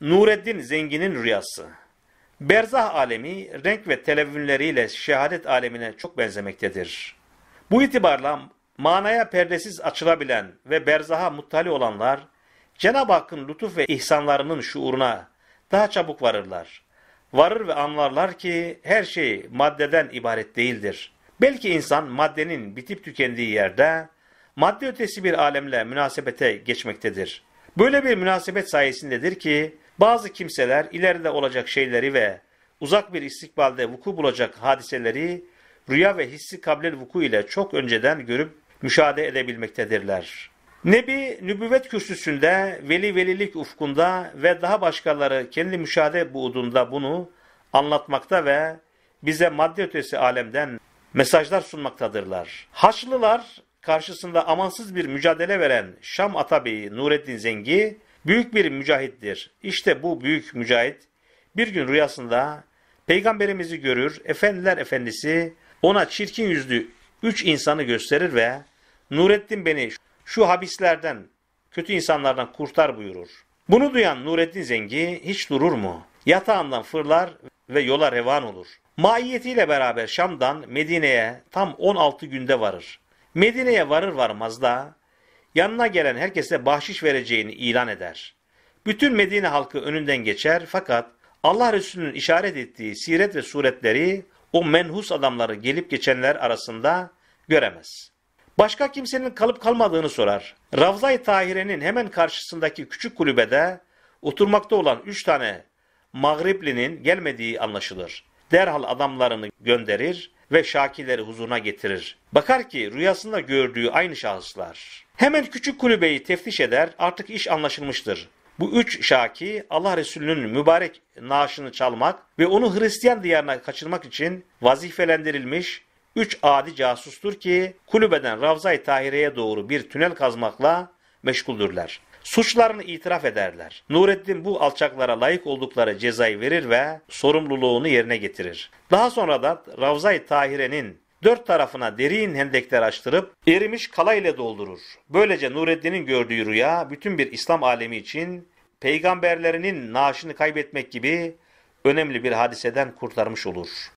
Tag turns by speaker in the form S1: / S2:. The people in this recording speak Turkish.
S1: Nureddin Zengin'in rüyası. Berzah alemi renk ve televünleriyle şehadet alemine çok benzemektedir. Bu itibarla manaya perdesiz açılabilen ve berzaha muttali olanlar Cenab-ı Hakk'ın lütuf ve ihsanlarının şuuruna daha çabuk varırlar. Varır ve anlarlar ki her şey maddeden ibaret değildir. Belki insan maddenin bitip tükendiği yerde madde ötesi bir alemle münasebete geçmektedir. Böyle bir münasebet sayesindedir ki bazı kimseler ileride olacak şeyleri ve uzak bir istikbalde vuku bulacak hadiseleri rüya ve hissi kablel vuku ile çok önceden görüp müşahede edebilmektedirler. Nebi nübüvvet kürsüsünde, veli velilik ufkunda ve daha başkaları kendi müşahede buğdunda bunu anlatmakta ve bize madde ötesi alemden mesajlar sunmaktadırlar. Haçlılar karşısında amansız bir mücadele veren Şam Atabeyi Nureddin Zengi, Büyük bir mücahittir. İşte bu büyük mücahit bir gün rüyasında peygamberimizi görür, efendiler efendisi ona çirkin yüzlü üç insanı gösterir ve Nurettin beni şu habislerden, kötü insanlardan kurtar buyurur. Bunu duyan Nurettin Zengi hiç durur mu? Yatağından fırlar ve yola revan olur. Maiyetiyle beraber Şam'dan Medine'ye tam 16 günde varır. Medine'ye varır varmaz da yanına gelen herkese bahşiş vereceğini ilan eder. Bütün Medine halkı önünden geçer fakat Allah Resulü'nün işaret ettiği siret ve suretleri o menhus adamları gelip geçenler arasında göremez. Başka kimsenin kalıp kalmadığını sorar. Ravza-i Tahire'nin hemen karşısındaki küçük kulübede oturmakta olan üç tane Mağribli'nin gelmediği anlaşılır. Derhal adamlarını gönderir ve Şakileri huzuruna getirir. Bakar ki rüyasında gördüğü aynı şahıslar. Hemen küçük kulübeyi teftiş eder, artık iş anlaşılmıştır. Bu üç şaki Allah Resulü'nün mübarek naaşını çalmak ve onu Hristiyan diyarına kaçırmak için vazifelendirilmiş üç adi casustur ki kulübeden Ravza-i Tahire'ye doğru bir tünel kazmakla meşguldürler. Suçlarını itiraf ederler. Nureddin bu alçaklara layık oldukları cezayı verir ve sorumluluğunu yerine getirir. Daha sonra da Ravza-i Tahire'nin Dört tarafına derin hendekler açtırıp erimiş kala ile doldurur. Böylece Nureddin'in gördüğü rüya bütün bir İslam alemi için peygamberlerinin naaşını kaybetmek gibi önemli bir hadiseden kurtarmış olur.